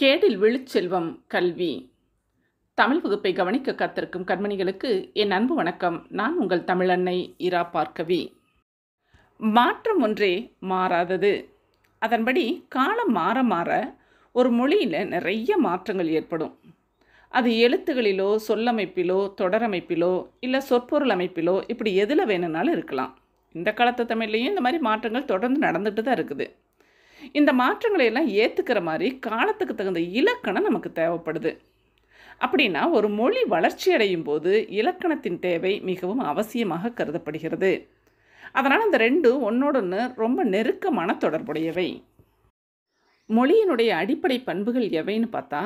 கேடில் விழுச்செல்வம் கல்வி தமிழ் வகுப்பை கவனிக்க காத்திருக்கும் கண்மணிகளுக்கு என் அன்பு வணக்கம் நான் உங்கள் தமிழன்னை இரா பார்க்கவி மாற்றம் ஒன்றே மாறாதது அதன்படி காலம் மாற மாற ஒரு மொழியில் நிறைய மாற்றங்கள் ஏற்படும் அது எழுத்துகளிலோ சொல்லமைப்பிலோ தொடரமைப்பிலோ இல்லை சொற்பொருள் அமைப்பிலோ இப்படி எதில் வேணும்னாலும் இருக்கலாம் இந்த காலத்து தமிழ்லேயும் இந்த மாதிரி மாற்றங்கள் தொடர்ந்து நடந்துகிட்டு தான் இருக்குது இந்த மாற்றங்களை எல்லாம் ஏற்றுக்கிற மாதிரி காலத்துக்கு தகுந்த இலக்கணம் நமக்கு தேவைப்படுது அப்படின்னா ஒரு மொழி வளர்ச்சி அடையும் போது இலக்கணத்தின் தேவை மிகவும் அவசியமாக கருதப்படுகிறது அதனால் அந்த ரெண்டு ஒன்னோடொன்று ரொம்ப நெருக்கமான தொடர்புடையவை மொழியினுடைய அடிப்படை பண்புகள் எவைன்னு பார்த்தா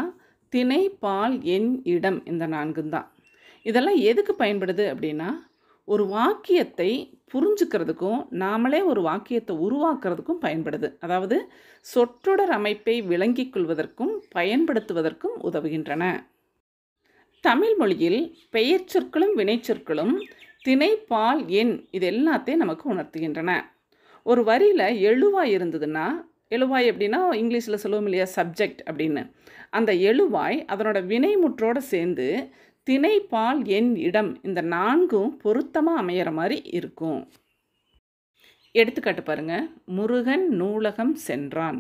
திணை பால் எண் இடம் இந்த நான்கும் தான் இதெல்லாம் எதுக்கு பயன்படுது அப்படின்னா ஒரு வாக்கியத்தை புரிஞ்சுக்கிறதுக்கும் நாமளே ஒரு வாக்கியத்தை உருவாக்குறதுக்கும் பயன்படுது அதாவது சொற்றொடர் அமைப்பை விளங்கிக் கொள்வதற்கும் பயன்படுத்துவதற்கும் உதவுகின்றன தமிழ் மொழியில் பெயர்ச்சொற்களும் வினைச்சொற்களும் திணை பால் எண் இது எல்லாத்தையும் நமக்கு உணர்த்துகின்றன ஒரு வரியில் எழுவாய் இருந்ததுன்னா எழுவாய் அப்படின்னா இங்கிலீஷில் சொல்லுவோம் இல்லையா சப்ஜெக்ட் அப்படின்னு அந்த எழுவாய் அதனோட வினைமுற்றோடு சேர்ந்து திணை பால் எண் இடம் இந்த நான்கும் பொருத்தமாக அமையிற மாதிரி இருக்கும் எடுத்துக்காட்டு பாருங்க முருகன் நூலகம் சென்றான்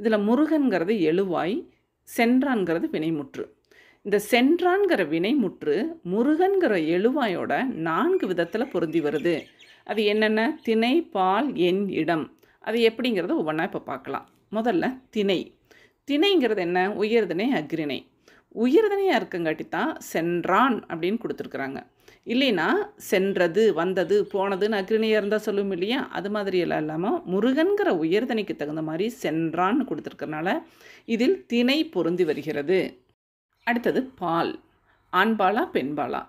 இதில் முருகன்கிறது எழுவாய் சென்றான்கிறது வினைமுற்று இந்த சென்றான்கிற வினைமுற்று முருகன்கிற எழுவாயோட நான்கு விதத்தில் பொருந்தி வருது அது என்னென்ன திணை பால் எண் இடம் அது எப்படிங்கிறத ஒவ்வொன்றா இப்போ பார்க்கலாம் முதல்ல திணை திணைங்கிறது என்ன உயர்தினை அக்ரிணை உயிர்தனையாக இருக்கங்காட்டி தான் சென்றான் அப்படின்னு கொடுத்துருக்குறாங்க இல்லைன்னா சென்றது வந்தது போனதுன்னு அக்ரிணியாக இருந்தால் சொல்லும் இல்லையா அது மாதிரி எல்லாம் இல்லாமல் முருகன்கிற உயர்தனைக்கு தகுந்த மாதிரி சென்றான்னு கொடுத்துருக்கறனால இதில் திணை பொருந்தி வருகிறது அடுத்தது பால் ஆண்பாலா பெண்பாலா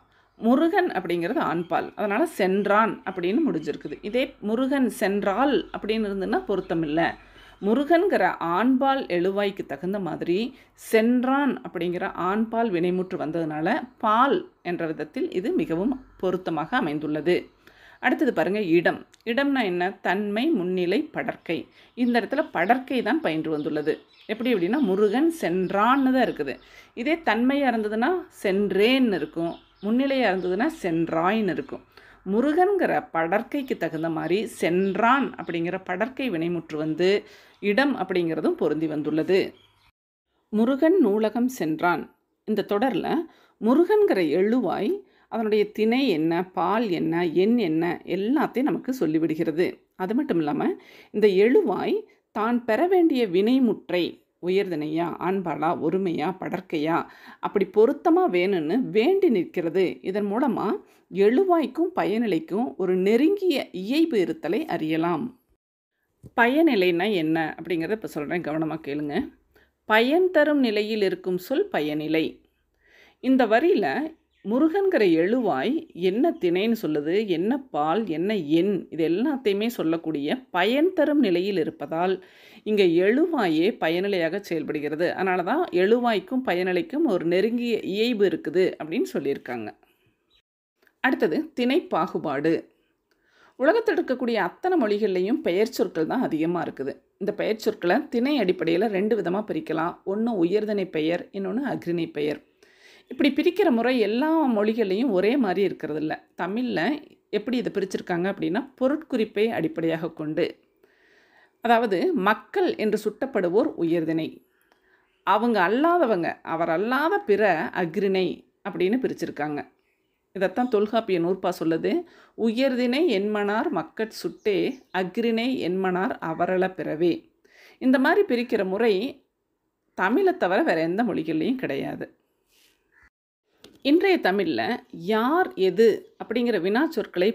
முருகன் அப்படிங்கிறது ஆண்பால் அதனால் சென்றான் அப்படின்னு முடிஞ்சிருக்குது இதே முருகன் சென்றால் அப்படின்னு இருந்துன்னா பொருத்தமில்லை முருகன்கிற ஆண்பால் எழுவாய்க்கு தகுந்த மாதிரி சென்றான் அப்படிங்கிற ஆண்பால் வினைமுற்று வந்ததுனால பால் என்ற விதத்தில் இது மிகவும் பொருத்தமாக அமைந்துள்ளது அடுத்தது பாருங்கள் இடம் இடம்னா என்ன தன்மை முன்னிலை படற்கை இந்த இடத்துல படற்கை தான் பயின்று வந்துள்ளது எப்படி அப்படின்னா முருகன் சென்றான்னு தான் இருக்குது இதே தன்மையாக இருந்ததுன்னா சென்றேன்னு இருக்கும் முன்னிலையாக இருந்ததுன்னா சென்றாயின்னு இருக்கும் முருகன்கிற படற்கைக்கு தகுந்த மாதிரி சென்றான் அப்படிங்கிற படற்கை வினைமுற்று வந்து இடம் அப்படிங்கிறதும் பொருந்தி வந்துள்ளது முருகன் நூலகம் சென்றான் இந்த தொடரில் முருகன்கிற எழுவாய் அதனுடைய திணை என்ன பால் என்ன எண் என்ன எல்லாத்தையும் நமக்கு சொல்லிவிடுகிறது அது மட்டும் இல்லாமல் இந்த எழுவாய் தான் பெற வேண்டிய வினைமுற்றை உயர்தனையா அன்பாளா ஒருமையா படற்கையா அப்படி பொருத்தமாக வேணும்னு வேண்டி நிற்கிறது இதன் மூலமாக எழுவாய்க்கும் பயனிலைக்கும் ஒரு நெருங்கிய இயைபு இருத்தலை அறியலாம் பயனிலைன்னா என்ன அப்படிங்கிறத இப்போ சொல்கிறேன் கவனமாக கேளுங்க பயன் தரும் நிலையில் இருக்கும் சொல் பயனிலை இந்த வரியில் முருகன்கிற எழுவாய் என்ன திணைன்னு சொல்லுது என்ன பால் என்ன எண் இது எல்லாத்தையுமே சொல்லக்கூடிய பயன் தரும் நிலையில் இருப்பதால் இங்கே எழுவாயே பயனிலையாக செயல்படுகிறது அதனால தான் எழுவாய்க்கும் பயனிலைக்கும் ஒரு நெருங்கிய இயைபு இருக்குது அப்படின்னு சொல்லியிருக்காங்க அடுத்தது திணை பாகுபாடு உலகத்தில் இருக்கக்கூடிய அத்தனை மொழிகள்லையும் பெயர் சொற்கள் தான் அதிகமாக இருக்குது இந்த பெயர் சொற்களை திணை அடிப்படையில் ரெண்டு விதமாக பிரிக்கலாம் ஒன்று உயர்திணை பெயர் இன்னொன்று அக்ரிணை பெயர் இப்படி பிரிக்கிற முறை எல்லா மொழிகளையும் ஒரே மாதிரி இருக்கிறது இல்லை தமிழில் எப்படி இதை பிரிச்சிருக்காங்க அப்படின்னா பொருட்குறிப்பை அடிப்படையாக கொண்டு அதாவது மக்கள் என்று சுட்டப்படுவோர் உயர்திணை அவங்க அல்லாதவங்க அவர் அல்லாத பிற அக்ரிணை அப்படின்னு பிரிச்சிருக்காங்க இதைத்தான் தொல்காப்பிய நூற்பா சொல்லுது உயர்தினை என்மனார் மக்கட் சுட்டே அக்ரிணை என்மனார் அவரள பிறவே இந்த மாதிரி பிரிக்கிற முறை தமிழை தவிர வேறு எந்த மொழிகள்லேயும் கிடையாது இன்றைய தமிழில் யார் எது அப்படிங்கிற வினா சொற்களை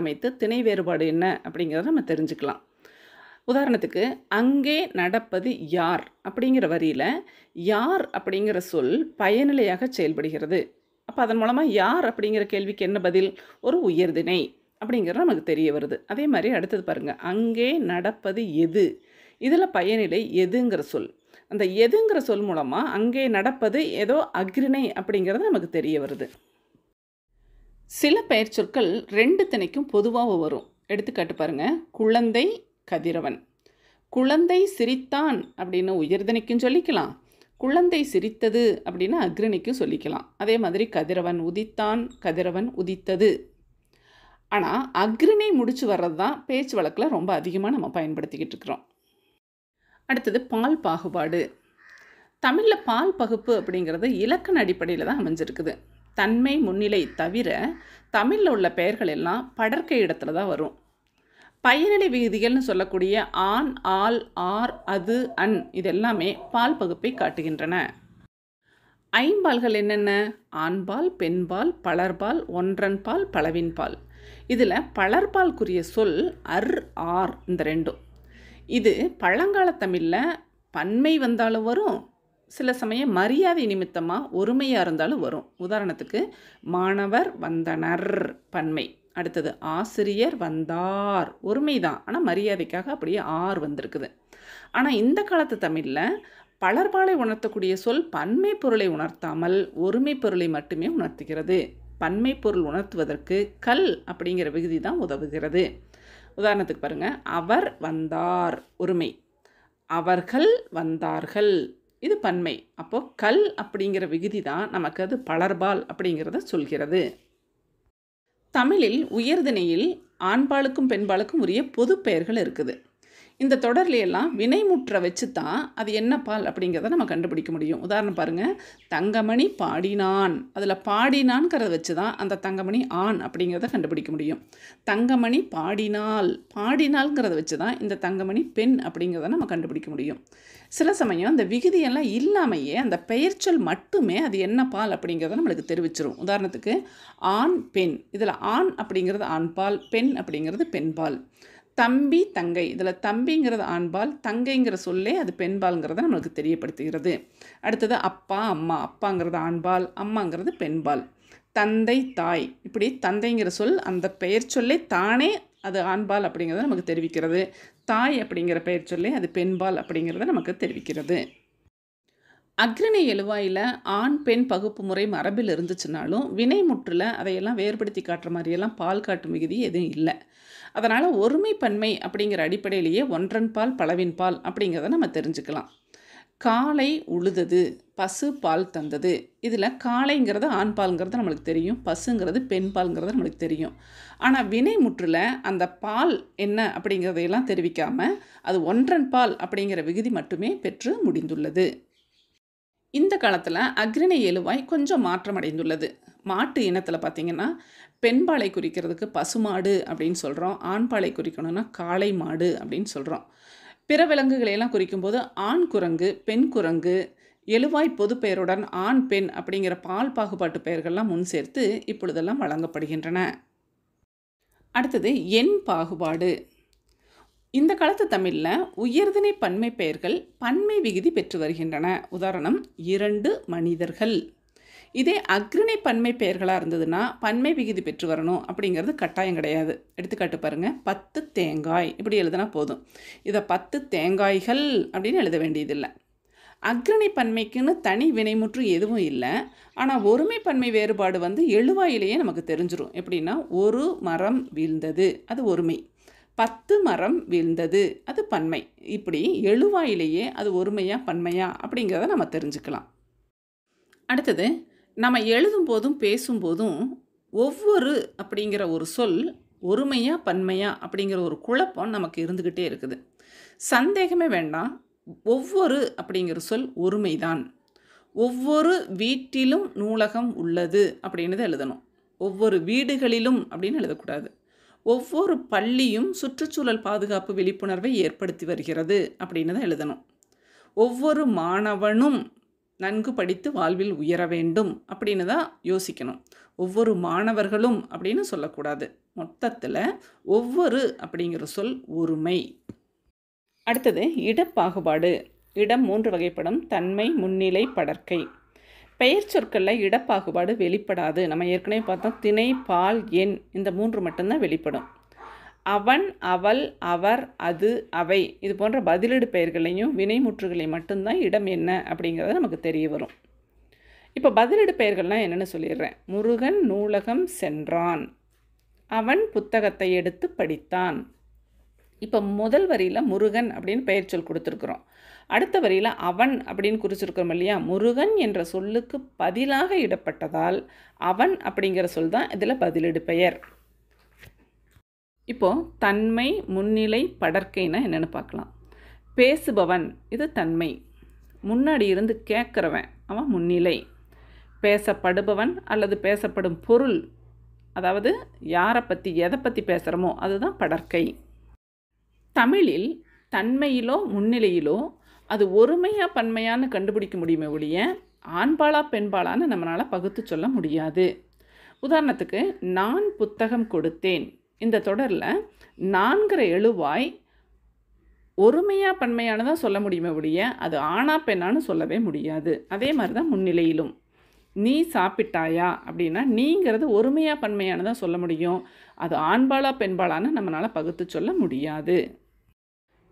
அமைத்து திணை வேறுபாடு என்ன அப்படிங்கிறத நம்ம தெரிஞ்சுக்கலாம் உதாரணத்துக்கு அங்கே நடப்பது யார் அப்படிங்கிற வரியில் யார் அப்படிங்கிற சொல் பயனிலையாக செயல்படுகிறது அப்போ அதன் மூலமாக யார் அப்படிங்கிற கேள்விக்கு என்ன பதில் ஒரு உயர்தினை அப்படிங்கிறது நமக்கு தெரிய வருது அதே மாதிரி அடுத்தது பாருங்கள் அங்கே நடப்பது எது இதில் பயனிலை எதுங்கிற சொல் அந்த எதுங்கிற சொல் மூலமாக அங்கே நடப்பது ஏதோ அக்ரிணை அப்படிங்கிறது நமக்கு தெரிய வருது சில பெயர் சொற்கள் ரெண்டு திணைக்கும் பொதுவாக வரும் எடுத்துக்காட்டு பாருங்கள் குழந்தை கதிரவன் குழந்தை சிரித்தான் அப்படின்னு உயர்தனைக்கும் சொல்லிக்கலாம் குழந்தை சிரித்தது அப்படின்னு அக்ரிணிக்கும் சொல்லிக்கலாம் அதே மாதிரி கதிரவன் உதித்தான் கதிரவன் உதித்தது ஆனால் அக்ரிணை முடிச்சு வர்றது தான் பேச்சு வழக்கில் ரொம்ப அதிகமாக நம்ம பயன்படுத்திக்கிட்டு இருக்கிறோம் அடுத்தது பால் பாகுபாடு தமிழில் பால் பகுப்பு அப்படிங்கிறது இலக்கண அடிப்படையில் தான் அமைஞ்சிருக்குது தன்மை முன்னிலை தவிர தமிழில் உள்ள பெயர்கள் எல்லாம் படற்கை இடத்துல தான் வரும் பயனிலை விகுதிகள்னு சொல்லக்கூடிய ஆண் ஆள் ஆர் அது அன் இதெல்லாமே பால் பகுப்பை காட்டுகின்றன ஐம்பால்கள் என்னென்ன ஆண்பால் பெண்பால் பலர்பால் ஒன்றன்பால் பலவின்பால் இதில் பலர்பால்குரிய சொல் அர் ஆர் இந்த ரெண்டும் இது பழங்கால தமிழில் பன்மை வந்தாலும் வரும் சில சமயம் மரியாதை நிமித்தமாக ஒருமையாக இருந்தாலும் வரும் உதாரணத்துக்கு மாணவர் வந்தனர் பன்மை அடுத்தது ஆசிரியர் வந்தார் ஒருமை தான் ஆனால் மரியாதைக்காக அப்படியே ஆர் வந்திருக்குது ஆனால் இந்த காலத்து தமிழில் பலர்பாலை உணர்த்தக்கூடிய சொல் பன்மை பொருளை உணர்த்தாமல் ஒருமை பொருளை மட்டுமே உணர்த்துகிறது பன்மை பொருள் உணர்த்துவதற்கு கல் அப்படிங்கிற விகுதி தான் உதவுகிறது உதாரணத்துக்கு பாருங்கள் அவர் வந்தார் உரிமை அவர்கள் வந்தார்கள் இது பன்மை அப்போது கல் அப்படிங்கிற விகுதி தான் நமக்கு அது பலர்பால் அப்படிங்கிறத சொல்கிறது தமிழில் உயர்திணையில் ஆண்பாளுக்கும் பெண்பாளுக்கும் உரிய பொது பெயர்கள் இருக்குது இந்த தொடர்லையெல்லாம் வினைமுற்ற வச்சு தான் அது என்ன பால் அப்படிங்கிறத நம்ம கண்டுபிடிக்க முடியும் உதாரணம் பாருங்கள் தங்கமணி பாடினான் அதில் பாடினான்ங்கிறத வச்சு தான் அந்த தங்கமணி ஆண் அப்படிங்கிறத கண்டுபிடிக்க முடியும் தங்கமணி பாடினால் பாடினாள்ங்கிறத வச்சு தான் இந்த தங்கமணி பெண் அப்படிங்கிறத நம்ம கண்டுபிடிக்க முடியும் சில சமயம் அந்த விகுதியெல்லாம் இல்லாமையே அந்த பெயர்ச்சொல் மட்டுமே அது என்ன பால் அப்படிங்கிறத நம்மளுக்கு தெரிவிச்சிரும் உதாரணத்துக்கு ஆண் பெண் இதில் ஆண் அப்படிங்கிறது ஆண் பால் பெண் அப்படிங்கிறது பெண்பால் தம்பி தங்கை இதில் தம்பிங்கிறது ஆண்பால் தங்கைங்கிற சொல்லே அது பெண்பால்ங்கிறத நம்மளுக்கு தெரியப்படுத்துகிறது அடுத்தது அப்பா அம்மா அப்பாங்கிறது ஆண்பால் அம்மாங்கிறது பெண்பால் தந்தை தாய் இப்படி தந்தைங்கிற சொல் அந்த பெயர் சொல்லே தானே அது ஆண்பால் அப்படிங்கிறத நமக்கு தெரிவிக்கிறது தாய் அப்படிங்கிற பெயர் சொல்லே அது பெண்பால் அப்படிங்கிறத நமக்கு தெரிவிக்கிறது அக்ரணி எழுவாயில் ஆண் பெண் பகுப்பு முறை மரபில் இருந்துச்சுனாலும் வினை முற்றில் அதையெல்லாம் வேறுபடுத்தி காட்டுற மாதிரியெல்லாம் பால் காட்டும் விகுதி எதுவும் இல்லை அதனால் ஒருமைப்பன்மை அப்படிங்கிற அடிப்படையிலேயே ஒன்றன் பால் பலவின் பால் அப்படிங்கிறத நம்ம தெரிஞ்சுக்கலாம் காளை உழுதது பசு பால் தந்தது இதில் காளைங்கிறது ஆண் பால்ங்கிறது நம்மளுக்கு தெரியும் பசுங்கிறது பெண் பால்ங்கிறது நம்மளுக்கு தெரியும் ஆனால் வினை முற்றில் அந்த பால் என்ன அப்படிங்கிறதையெல்லாம் தெரிவிக்காமல் அது ஒன்றன் பால் அப்படிங்கிற விகுதி மட்டுமே பெற்று முடிந்துள்ளது இந்த காலத்தில் அக்ரிணை எழுவாய் கொஞ்சம் மாற்றம் அடைந்துள்ளது மாட்டு இனத்தில் பார்த்திங்கன்னா பெண்பாலை குறிக்கிறதுக்கு பசுமாடு அப்படின்னு சொல்கிறோம் ஆண்பாலை குறிக்கணும்னா காளை மாடு அப்படின்னு சொல்கிறோம் பிற விலங்குகளையெல்லாம் குறிக்கும்போது ஆண் குரங்கு பெண் குரங்கு எழுவாய் பொது பெயருடன் ஆண் பெண் அப்படிங்கிற பால் பாகுபாட்டு பெயர்கள்லாம் முன் சேர்த்து இப்பொழுதெல்லாம் வழங்கப்படுகின்றன அடுத்தது எண் பாகுபாடு இந்த காலத்து தமிழில் உயர்தினை பன்மை பெயர்கள் பன்மை விகுதி பெற்று வருகின்றன உதாரணம் இரண்டு மனிதர்கள் இதே அக்ரிணை பன்மை பெயர்களாக இருந்ததுன்னா பன்மை விகுதி பெற்று வரணும் அப்படிங்கிறது கட்டாயம் கிடையாது எடுத்துக்காட்டு பாருங்கள் பத்து தேங்காய் இப்படி எழுதுனா போதும் இதை பத்து தேங்காய்கள் அப்படின்னு எழுத வேண்டியதில்லை அக்ரணி பன்மைக்குன்னு தனி வினைமுற்று எதுவும் இல்லை ஆனால் ஒருமை பன்மை வேறுபாடு வந்து எழுவாயிலேயே நமக்கு தெரிஞ்சிடும் எப்படின்னா ஒரு மரம் வீழ்ந்தது அது ஒருமை பத்து மரம் வீழ்ந்தது அது பன்மை இப்படி எழுவாயிலேயே அது ஒருமையா பன்மையா அப்படிங்கிறத நம்ம தெரிஞ்சுக்கலாம் அடுத்தது நம்ம எழுதும் போதும் பேசும்போதும் ஒவ்வொரு அப்படிங்கிற ஒரு சொல் ஒருமையா பன்மையா அப்படிங்கிற ஒரு குழப்பம் நமக்கு இருந்துக்கிட்டே இருக்குது சந்தேகமே வேண்டாம் ஒவ்வொரு அப்படிங்கிற சொல் ஒருமைதான் ஒவ்வொரு வீட்டிலும் நூலகம் உள்ளது அப்படின்னு எழுதணும் ஒவ்வொரு வீடுகளிலும் அப்படின்னு எழுதக்கூடாது ஒவ்வொரு பள்ளியும் சுற்றுச்சூழல் பாதுகாப்பு விழிப்புணர்வை ஏற்படுத்தி வருகிறது அப்படின்னு தான் எழுதணும் ஒவ்வொரு மாணவனும் நன்கு படித்து வாழ்வில் உயர வேண்டும் அப்படின்னு தான் யோசிக்கணும் ஒவ்வொரு மாணவர்களும் அப்படின்னு சொல்லக்கூடாது மொத்தத்தில் ஒவ்வொரு அப்படிங்கிற சொல் ஒருமை அடுத்தது இடப்பாகுபாடு இடம் மூன்று வகைப்படும் தன்மை முன்னிலை படற்கை பெயர் சொற்களில் இடப்பாகுபாடு வெளிப்படாது நம்ம ஏற்கனவே பார்த்தோம் திணை பால் எண் இந்த மூன்று மட்டும்தான் வெளிப்படும் அவன் அவள் அவர் அது அவை இது போன்ற பதிலீடு பெயர்களையும் வினைமுற்றுகளையும் மட்டும்தான் இடம் என்ன அப்படிங்கிறத நமக்கு தெரிய வரும் இப்போ பதிலீடு பெயர்கள்லாம் என்னென்னு சொல்லிடுறேன் முருகன் நூலகம் சென்றான் அவன் புத்தகத்தை எடுத்து படித்தான் இப்போ முதல் வரியில் முருகன் அப்படின்னு பெயர் சொல் கொடுத்துருக்குறோம் அடுத்த வரியில் அவன் அப்படின்னு குறிச்சிருக்கிறோம் இல்லையா முருகன் என்ற சொல்லுக்கு பதிலாக இடப்பட்டதால் அவன் அப்படிங்கிற சொல் தான் இதில் பதிலிடு பெயர் இப்போது தன்மை முன்னிலை படற்கைனா என்னென்னு பார்க்கலாம் பேசுபவன் இது தன்மை முன்னாடி இருந்து கேட்குறவன் அவன் முன்னிலை பேசப்படுபவன் அல்லது பேசப்படும் பொருள் அதாவது யாரை பற்றி எதை பற்றி பேசுகிறோமோ அதுதான் படற்கை தமிழில் தன்மையிலோ முன்னிலையிலோ அது ஒருமையாக பன்மையான கண்டுபிடிக்க முடியுமே ஒழிய ஆண்பாளா பெண்பாளான்னு நம்மளால் பகுத்து சொல்ல முடியாது உதாரணத்துக்கு நான் புத்தகம் கொடுத்தேன் இந்த தொடரில் நான்கிற எழுவாய் ஒருமையாக பன்மையானதாக சொல்ல முடியுமே ஒழிய அது ஆணா பெண்ணான்னு சொல்லவே முடியாது அதே மாதிரி தான் முன்னிலையிலும் நீ சாப்பிட்டாயா அப்படின்னா நீங்கிறது ஒருமையாக பன்மையானதாக சொல்ல முடியும் அது ஆண்பாளா பெண்பாளான்னு நம்மளால் பகுத்து சொல்ல முடியாது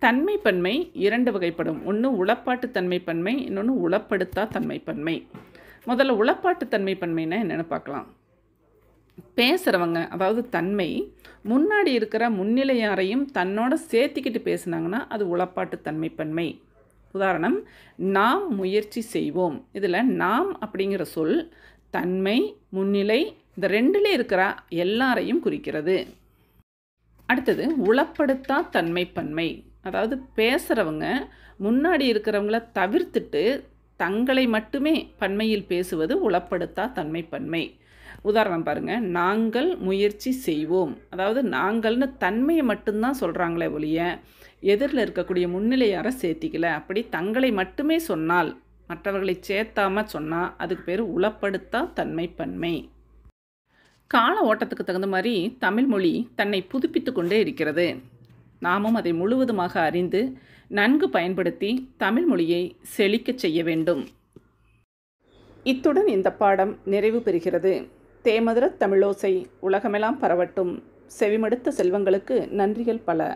தன்மை பன்மை இரண்டு வகைப்படும் ஒன்று உளப்பாட்டு தன்மை பன்மை இன்னொன்று உளப்படுத்தா தன்மை பன்மை முதல்ல உளப்பாட்டு தன்மை பன்மைனா என்னென்னு பார்க்கலாம் பேசுகிறவங்க அதாவது தன்மை முன்னாடி இருக்கிற முன்னிலையாரையும் தன்னோட சேர்த்திக்கிட்டு பேசுனாங்கன்னா அது உளப்பாட்டு தன்மை பன்மை உதாரணம் நாம் முயற்சி செய்வோம் இதில் நாம் அப்படிங்கிற சொல் தன்மை முன்னிலை இந்த ரெண்டில் இருக்கிற எல்லாரையும் குறிக்கிறது அடுத்தது உளப்படுத்தா தன்மை பன்மை அதாவது பேசுகிறவங்க முன்னாடி இருக்கிறவங்கள தவிர்த்துட்டு தங்களை மட்டுமே பன்மையில் பேசுவது உளப்படுத்தா தன்மை பன்மை உதாரணம் பாருங்கள் நாங்கள் முயற்சி செய்வோம் அதாவது நாங்கள்னு தன்மையை மட்டும்தான் சொல்கிறாங்களே ஒழிய எதிரில் இருக்கக்கூடிய முன்னிலையார சேர்த்திக்கல அப்படி தங்களை மட்டுமே சொன்னால் மற்றவர்களை சேர்த்தாமல் சொன்னால் அதுக்கு பேர் உளப்படுத்தா தன்மை பன்மை கால ஓட்டத்துக்கு தகுந்த மாதிரி தமிழ்மொழி தன்னை புதுப்பித்து கொண்டே இருக்கிறது நாமும் அதை முழுவதுமாக அறிந்து நன்கு பயன்படுத்தி தமிழ் மொழியை செழிக்கச் செய்ய வேண்டும் இத்துடன் இந்த பாடம் நிறைவு பெறுகிறது தேமதுர தமிழோசை உலகமெல்லாம் பரவட்டும் செவிமடுத்த செல்வங்களுக்கு நன்றிகள் பல